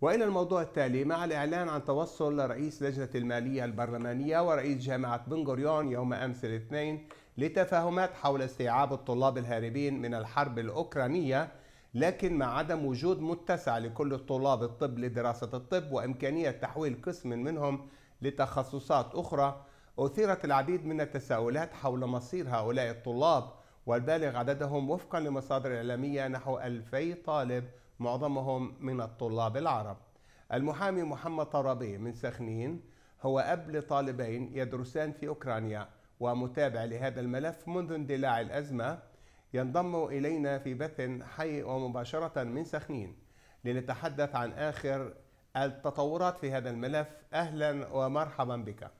والى الموضوع التالي مع الاعلان عن توصل رئيس لجنه الماليه البرلمانيه ورئيس جامعه بن غوريون يوم امس الاثنين لتفاهمات حول استيعاب الطلاب الهاربين من الحرب الاوكرانيه لكن مع عدم وجود متسع لكل طلاب الطب لدراسه الطب وامكانيه تحويل قسم منهم لتخصصات اخرى اثيرت العديد من التساؤلات حول مصير هؤلاء الطلاب والبالغ عددهم وفقا لمصادر اعلاميه نحو 2000 طالب معظمهم من الطلاب العرب المحامي محمد طرابي من سخنين هو أب لطالبين يدرسان في أوكرانيا ومتابع لهذا الملف منذ اندلاع الأزمة ينضم إلينا في بث حي ومباشرة من سخنين لنتحدث عن آخر التطورات في هذا الملف أهلا ومرحبا بك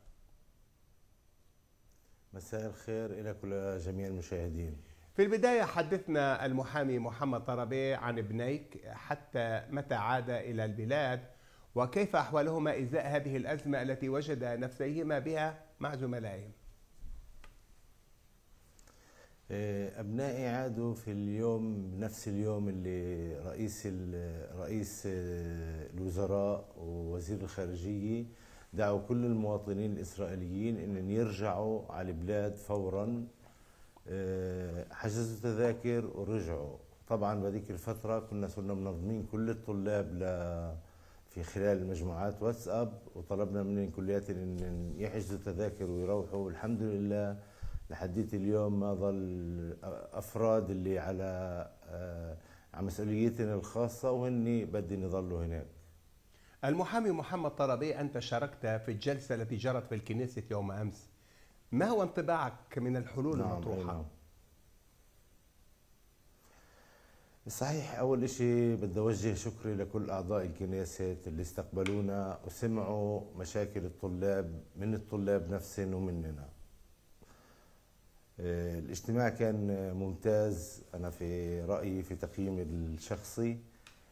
مساء الخير إلى كل جميع المشاهدين في البداية حدثنا المحامي محمد طربي عن ابنيك حتى متى عاد إلى البلاد وكيف أحوالهما إزاء هذه الأزمة التي وجد نفسيهما بها مع زملائهم آه، أبنائي عادوا في اليوم نفس اليوم اللي رئيس رئيس آه، الوزراء ووزير الخارجية دعوا كل المواطنين الإسرائيليين أن يرجعوا على البلاد فوراً حجزوا تذاكر ورجعوا طبعا بهذيك الفترة كنا صرنا منظمين كل الطلاب ل في خلال مجموعات واتساب وطلبنا من الكليات ان يحجزوا تذاكر ويروحوا والحمد لله لحديت اليوم ما ظل افراد اللي على آه، على مسؤوليتنا الخاصة وهني بدي يظلوا هناك المحامي محمد طلبي أنت شاركت في الجلسة التي جرت في الكنيسة يوم أمس ما هو انطباعك من الحلول نعم المطروحه؟ نعم. صحيح أول شيء بدي أوجه شكري لكل أعضاء الكنيسة اللي استقبلونا وسمعوا مشاكل الطلاب من الطلاب نفسهم ومننا آه، الاجتماع كان ممتاز أنا في رأيي في تقييمي الشخصي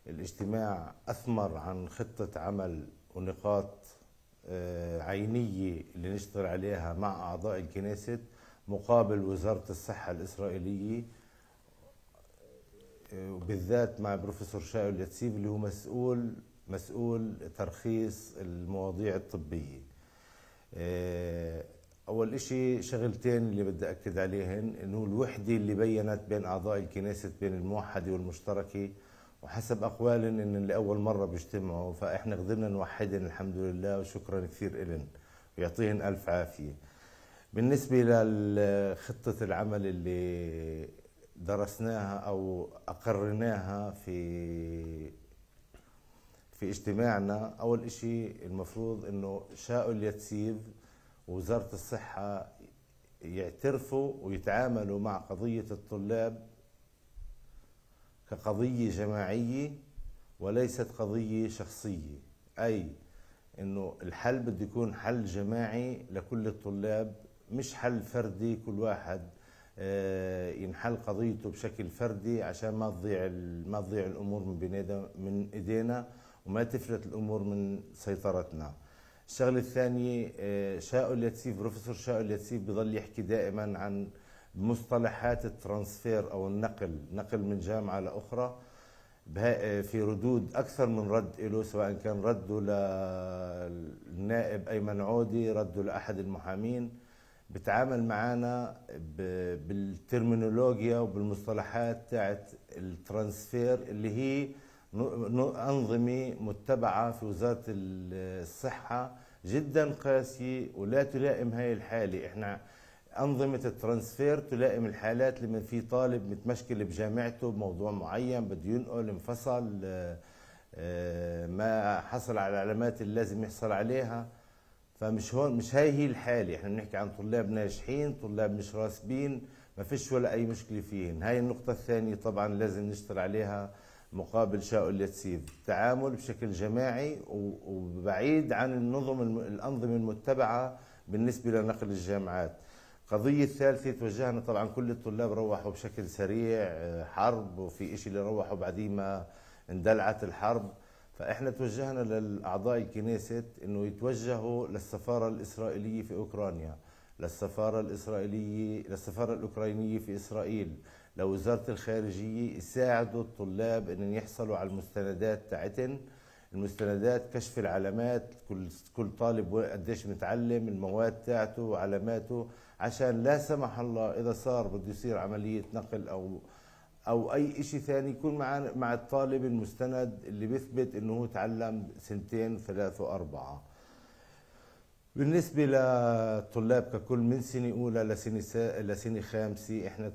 الاجتماع أثمر عن خطة عمل ونقاط آه، عينية اللي نشتغل عليها مع أعضاء الكنيسة مقابل وزارة الصحة الإسرائيلية آه، وبالذات مع بروفيسور شاول يتسيب اللي هو مسؤول مسؤول ترخيص المواضيع الطبية آه، أول إشي شغلتين اللي بدي أكد عليهن إنه الوحدة اللي بينت بين أعضاء الكنيسة بين الموحدة والمشتركة وحسب أقوال إن لأول مرة بيجتمعوا فإحنا قدرنا نوحدهم الحمد لله وشكرا كثير إلن ويعطيهم ألف عافية بالنسبة لخطة العمل اللي درسناها أو أقرناها في في اجتماعنا أول إشي المفروض إنه شاء اليتسيب ووزارة الصحة يعترفوا ويتعاملوا مع قضية الطلاب كقضية جماعية وليست قضية شخصية أي أنه الحل بده يكون حل جماعي لكل الطلاب مش حل فردي كل واحد آه، ينحل قضيته بشكل فردي عشان ما تضيع ما تضيع الامور من بين من ايدينا وما تفلت الامور من سيطرتنا. الشغله الثانيه آه، شاؤل ياتسيف بروفيسور شاؤل ياتسيف بضل يحكي دائما عن مصطلحات الترانسفير او النقل نقل من جامعه لاخرى في ردود اكثر من رد له سواء كان رده للنائب ايمن عودي رده لاحد المحامين بتعامل معنا بالترمينولوجيا وبالمصطلحات تاعت الترانسفير اللي هي أنظمة متبعة في وزارة الصحة جدا قاسية ولا تلائم هاي الحالة احنا أنظمة الترانسفير تلائم الحالات لما في طالب متمشكل بجامعته بموضوع معين بده ينقل انفصل آه، آه، ما حصل على العلامات اللي لازم يحصل عليها فمش هون مش هاي هي الحالة احنا بنحكي عن طلاب ناجحين طلاب مش راسبين ما فيش ولا أي مشكلة فيهن هاي النقطة الثانية طبعا لازم نشتغل عليها مقابل شاء اليتسيب التعامل بشكل جماعي وبعيد عن النظم الأنظمة المتبعة بالنسبة لنقل الجامعات قضية ثالثة توجهنا طبعا كل الطلاب روحوا بشكل سريع آه، حرب وفي إشي اللي روحوا بعدين ما اندلعت الحرب فإحنا توجهنا للأعضاء الكنيسة إنه يتوجهوا للسفارة الإسرائيلية في أوكرانيا للسفارة الإسرائيلية للسفارة الأوكرانية في إسرائيل لوزارة الخارجية يساعدوا الطلاب إنهم يحصلوا على المستندات تاعتن المستندات كشف العلامات كل كل طالب قديش متعلم المواد تاعته وعلاماته عشان لا سمح الله اذا صار بده يصير عمليه نقل او او اي شيء ثاني يكون مع مع الطالب المستند اللي بيثبت انه هو تعلم سنتين ثلاثة واربعة بالنسبة للطلاب ككل من سنة أولى لسنة سا... لسنة خامسة احنا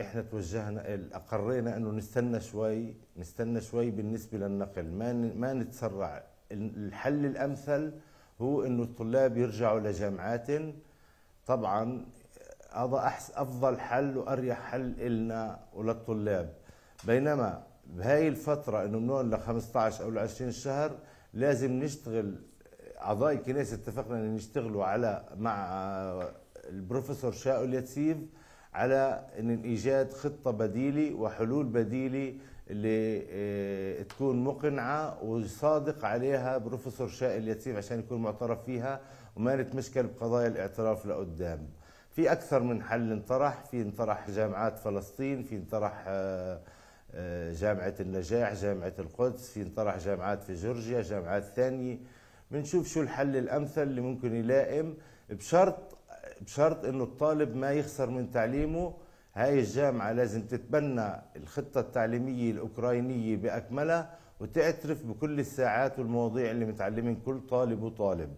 احنا توجهنا أقرينا إنه نستنى شوي نستنى شوي بالنسبة للنقل ما ن... ما نتسرع الحل الأمثل هو إنه الطلاب يرجعوا لجامعاتهم طبعا هذا افضل حل واريح حل النا وللطلاب بينما بهاي الفتره انه من ل 15 او ل 20 شهر لازم نشتغل اعضاء الكنيسه اتفقنا ان نشتغلوا على مع البروفيسور شاو اليتسيف على ان ايجاد خطه بديله وحلول بديله اللي آه، تكون مقنعه ويصادق عليها بروفيسور شاء اليتيم عشان يكون معترف فيها وما نتمشكل بقضايا الاعتراف لقدام في اكثر من حل انطرح في انطرح جامعات فلسطين في انطرح آه، آه، جامعه النجاح جامعه القدس في انطرح جامعات في جورجيا جامعات ثانيه بنشوف شو الحل الامثل اللي ممكن يلائم بشرط بشرط انه الطالب ما يخسر من تعليمه هاي الجامعه لازم تتبنى الخطه التعليميه الاوكرانيه باكملها وتعترف بكل الساعات والمواضيع اللي متعلمين كل طالب وطالب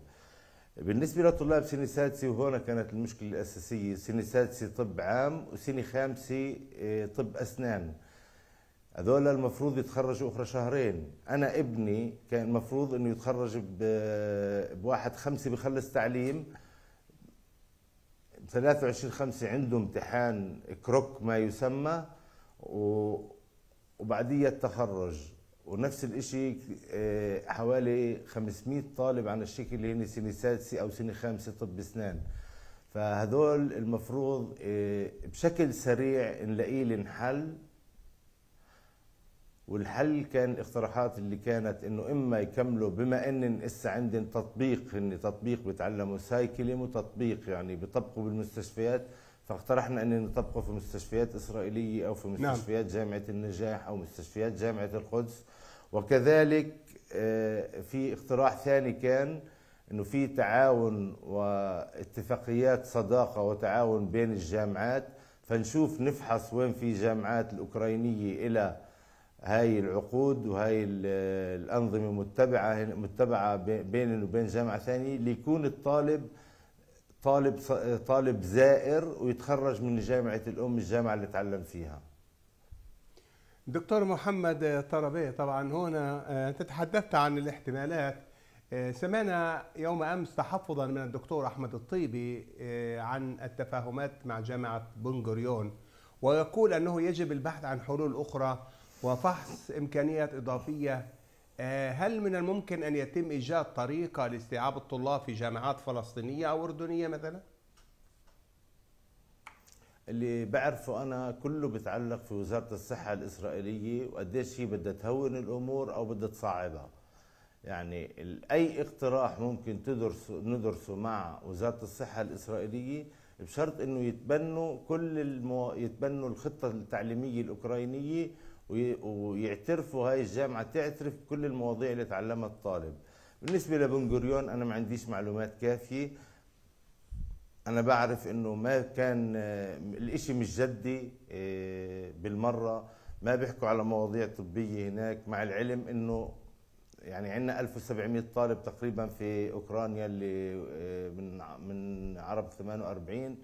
بالنسبة لطلاب سنة سادسة وهنا كانت المشكلة الأساسية سنة سادسة طب عام وسنة خامسة آه، طب أسنان هذول المفروض يتخرجوا أخرى شهرين أنا ابني كان المفروض أنه يتخرج بواحد خمسة بخلص تعليم 23 خمسة عنده امتحان كروك ما يسمى وبعديها التخرج ونفس الشيء آه، حوالي 500 طالب عن الشكل اللي هن سنه سادسه او سنه خامسه طب اسنان فهذول المفروض آه، بشكل سريع نلاقي لهم حل والحل كان اقتراحات اللي كانت انه اما يكملوا بما ان اسا عندهم تطبيق هن تطبيق بتعلموا سايكلين وتطبيق يعني بيطبقوا بالمستشفيات فاقترحنا أن نطبقه في مستشفيات إسرائيلية أو في نعم. مستشفيات نعم. جامعة النجاح أو مستشفيات جامعة القدس وكذلك آه، في اقتراح ثاني كان أنه في تعاون واتفاقيات صداقة وتعاون بين الجامعات فنشوف نفحص وين في جامعات الأوكرانية إلى هاي العقود وهاي آه، الأنظمة متبعة متبعة بين وبين جامعة ثانية ليكون الطالب طالب طالب زائر ويتخرج من جامعه الام الجامعه اللي تعلم فيها دكتور محمد آه، طربيه طبعا هنا آه، تتحدثت عن الاحتمالات آه، سمعنا يوم امس تحفظا من الدكتور احمد الطيبي عن التفاهمات مع جامعه بنغوريون ويقول انه يجب البحث عن حلول اخرى وفحص امكانيات اضافيه آه، هل من الممكن أن يتم إيجاد طريقة لاستيعاب الطلاب في جامعات فلسطينية أو أردنية مثلا؟ اللي بعرفه أنا كله بتعلق في وزارة الصحة الإسرائيلية وقديش هي بدها تهون الأمور أو بدها تصعبها يعني أي اقتراح ممكن تدرسه ندرسه مع وزارة الصحة الإسرائيلية بشرط انه يتبنوا كل المو... يتبنوا الخطه التعليميه الاوكرانيه ويعترفوا هاي الجامعه تعترف بكل المواضيع اللي تعلمها الطالب بالنسبه لبن غوريون انا ما عنديش معلومات كافيه انا بعرف انه ما كان آه، الاشي مش جدي آه، بالمره ما بيحكوا على مواضيع طبيه هناك مع العلم انه يعني عندنا 1700 طالب تقريبا في اوكرانيا اللي آه، من من عرب 48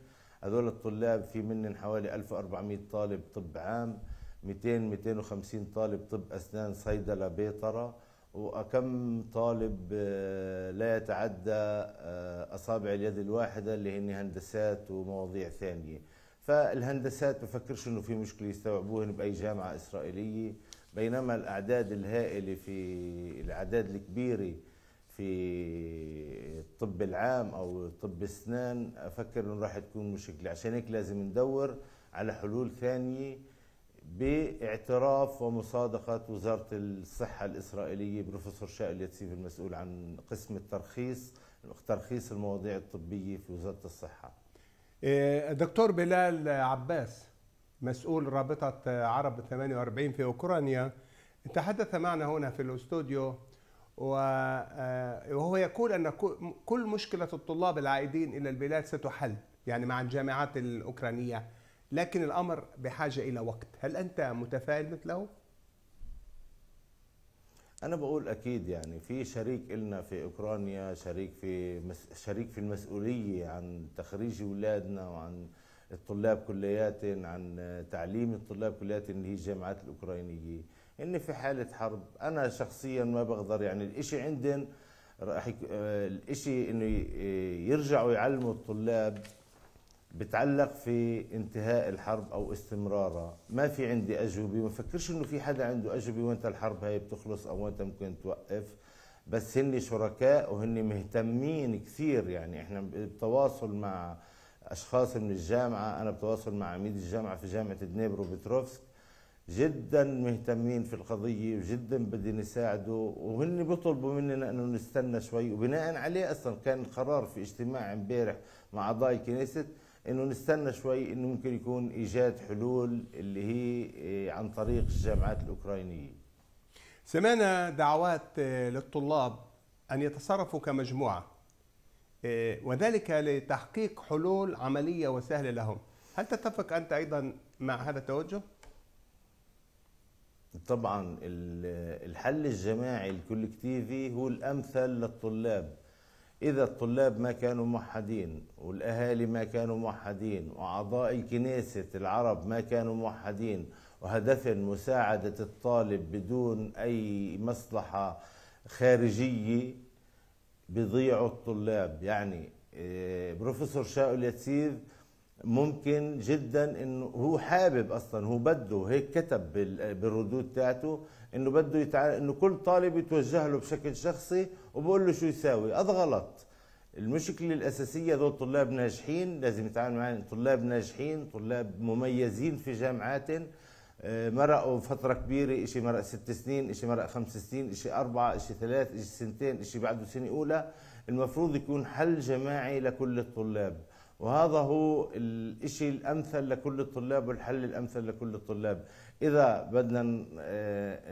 هذول الطلاب في منهم حوالي 1400 طالب طب عام 200 250 طالب طب اسنان صيدله بيطره وكم طالب آه، لا يتعدى آه، اصابع اليد الواحده اللي هن هندسات ومواضيع ثانيه فالهندسات بفكرش انه في مشكله يستوعبوهن باي جامعه اسرائيليه بينما الاعداد الهائله في الاعداد الكبيره في الطب العام او طب اسنان افكر انه راح تكون مشكله عشان هيك لازم ندور على حلول ثانيه باعتراف ومصادقة وزارة الصحة الإسرائيلية بروفيسور شائل يتسيف المسؤول عن قسم الترخيص ترخيص المواضيع الطبية في وزارة الصحة إيه، دكتور بلال عباس مسؤول رابطة عرب 48 في أوكرانيا تحدث معنا هنا في الاستوديو آه، وهو يقول أن كل مشكلة الطلاب العائدين إلى البلاد ستحل يعني مع الجامعات الأوكرانية لكن الامر بحاجه الى وقت هل انت متفائل مثله انا بقول اكيد يعني في شريك لنا في اوكرانيا شريك في مس... شريك في المسؤوليه عن تخريج اولادنا وعن الطلاب كليات عن تعليم الطلاب كليات اللي هي الجامعات الاوكرانيه ان في حاله حرب انا شخصيا ما بقدر يعني الإشي عندن راح آه، الشيء انه آه، يرجعوا يعلموا الطلاب بتعلق في انتهاء الحرب او استمرارها ما في عندي اجوبه ما فكرش انه في حدا عنده اجوبه وانت الحرب هاي بتخلص او وانت ممكن توقف بس هن شركاء وهن مهتمين كثير يعني احنا بتواصل مع اشخاص من الجامعه انا بتواصل مع عميد الجامعه في جامعه دنيبرو بتروفسك جدا مهتمين في القضيه وجدا بدي نساعده وهن بيطلبوا مننا انه نستنى شوي وبناء عليه اصلا كان القرار في اجتماع امبارح مع اعضاء الكنيست انه نستنى شوي انه ممكن يكون ايجاد حلول اللي هي إيه، عن طريق الجامعات الاوكرانيه. سمعنا دعوات آه، للطلاب ان يتصرفوا كمجموعه آه، وذلك لتحقيق حلول عمليه وسهله لهم. هل تتفق انت ايضا مع هذا التوجه؟ طبعا الحل الجماعي الكولكتيفي هو الامثل للطلاب إذا الطلاب ما كانوا موحدين والأهالي ما كانوا موحدين وأعضاء الكنيسة العرب ما كانوا موحدين وهدف مساعدة الطالب بدون أي مصلحة خارجية بيضيعوا الطلاب يعني آه، بروفيسور شاؤل يتسيف ممكن جدا انه هو حابب اصلا هو بده هيك كتب بالردود تاعته انه بده يتع... انه كل طالب يتوجه له بشكل شخصي وبقول له شو يساوي هذا غلط المشكله الاساسيه دول طلاب ناجحين لازم يتعامل معهم طلاب ناجحين طلاب مميزين في جامعات آه، مرقوا فترة كبيرة إشي مرق ست سنين إشي مرق خمس سنين إشي أربعة إشي ثلاث إشي سنتين إشي بعده سنة أولى المفروض يكون حل جماعي لكل الطلاب وهذا هو الشيء الامثل لكل الطلاب والحل الامثل لكل الطلاب اذا بدنا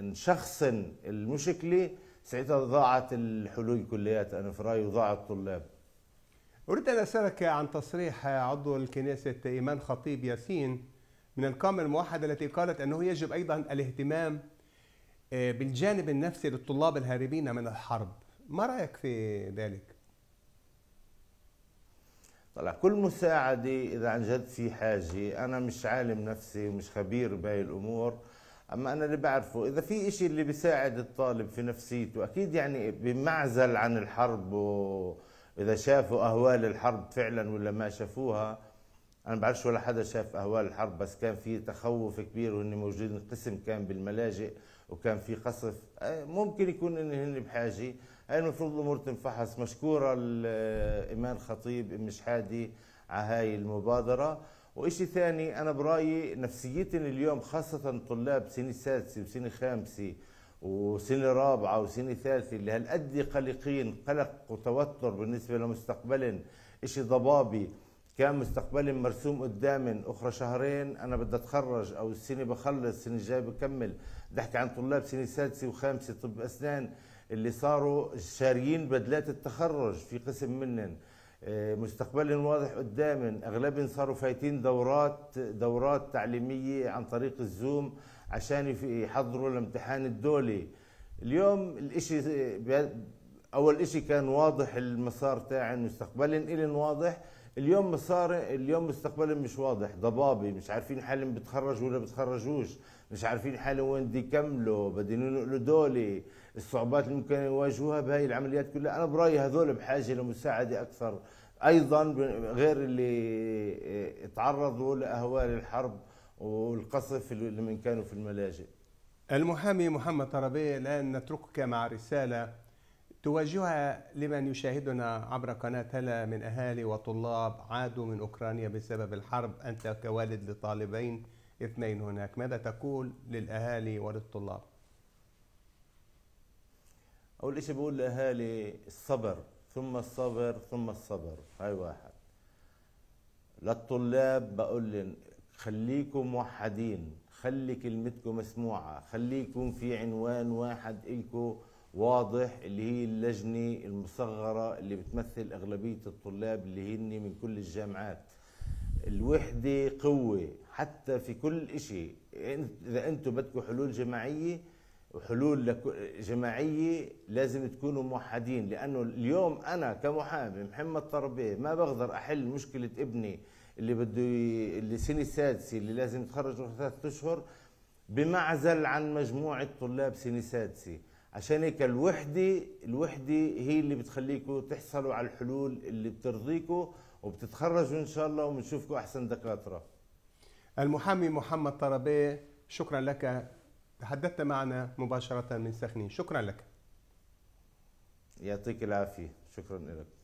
نشخصن آه، المشكله ساعتها ضاعت الحلول كلياتها انا في رايي وضاع الطلاب أريد أن أسألك عن تصريح عضو الكنيسة إيمان خطيب ياسين من القامة الموحدة التي قالت أنه يجب أيضا الاهتمام آه، بالجانب النفسي للطلاب الهاربين من الحرب ما رأيك في ذلك؟ طلع كل مساعدة إذا عن جد في حاجة أنا مش عالم نفسي ومش خبير بهي الأمور أما أنا اللي بعرفه إذا في إشي اللي بيساعد الطالب في نفسيته أكيد يعني بمعزل عن الحرب وإذا شافوا أهوال الحرب فعلا ولا ما شافوها أنا بعرفش ولا حدا شاف أهوال الحرب بس كان في تخوف كبير وإني موجودين قسم كان بالملاجئ وكان في قصف ممكن يكون إن هن بحاجة هاي المفروض الامور تنفحص مشكوره ايمان خطيب ام شحادي على هاي المبادره وإشي ثاني أنا برأيي نفسيتنا اليوم خاصة طلاب سنة سادسة وسنة خامسة وسنة رابعة وسنة ثالثة اللي هالقد قلقين قلق وتوتر بالنسبة لمستقبل إشي ضبابي كان مستقبل مرسوم قدامن أخرى شهرين أنا بدي أتخرج أو السنة بخلص السنة الجاية بكمل بدي أحكي عن طلاب سنة سادسة وخامسة طب أسنان اللي صاروا شاريين بدلات التخرج في قسم منهم آه، مستقبل واضح قدام اغلبهم صاروا فايتين دورات دورات تعليميه عن طريق الزوم عشان يحضروا الامتحان الدولي اليوم الاشي اول اشي كان واضح المسار تاعن المستقبل الن واضح اليوم مسار اليوم مستقبلهم مش واضح ضبابي مش عارفين حالهم بتخرجوا ولا بتخرجوش مش عارفين حالهم وين بده يكملوا بدهم ينقلوا دولي الصعوبات اللي ممكن يواجهوها بهاي العمليات كلها انا برايي هذول بحاجه لمساعده اكثر ايضا غير اللي تعرضوا لاهوال الحرب والقصف من كانوا في الملاجئ المحامي محمد طربي الان نتركك مع رساله توجهها لمن يشاهدنا عبر قناه هلا من اهالي وطلاب عادوا من اوكرانيا بسبب الحرب انت كوالد لطالبين اثنين هناك ماذا تقول للاهالي وللطلاب اول شيء بقول لاهالي الصبر ثم الصبر ثم الصبر هاي واحد للطلاب بقول لهم خليكم موحدين خلي كلمتكم مسموعة خليكم في عنوان واحد إلكو واضح اللي هي اللجنة المصغرة اللي بتمثل أغلبية الطلاب اللي هن من كل الجامعات الوحدة قوة حتى في كل إشي إذا أنتم بدكم حلول جماعية وحلول جماعيه لازم تكونوا موحدين لانه اليوم انا كمحامي محمد طربيه ما بقدر احل مشكله ابني اللي بده اللي سنه سادسه اللي لازم يتخرج من ثلاث اشهر بمعزل عن مجموعه طلاب سنه سادسه عشان هيك الوحده الوحده هي اللي بتخليكم تحصلوا على الحلول اللي بترضيكم وبتتخرجوا ان شاء الله وبنشوفكم احسن دكاتره المحامي محمد طربيه شكرا لك تحدثت معنا مباشرة من سخنين شكرا لك يعطيك العافية شكرا لك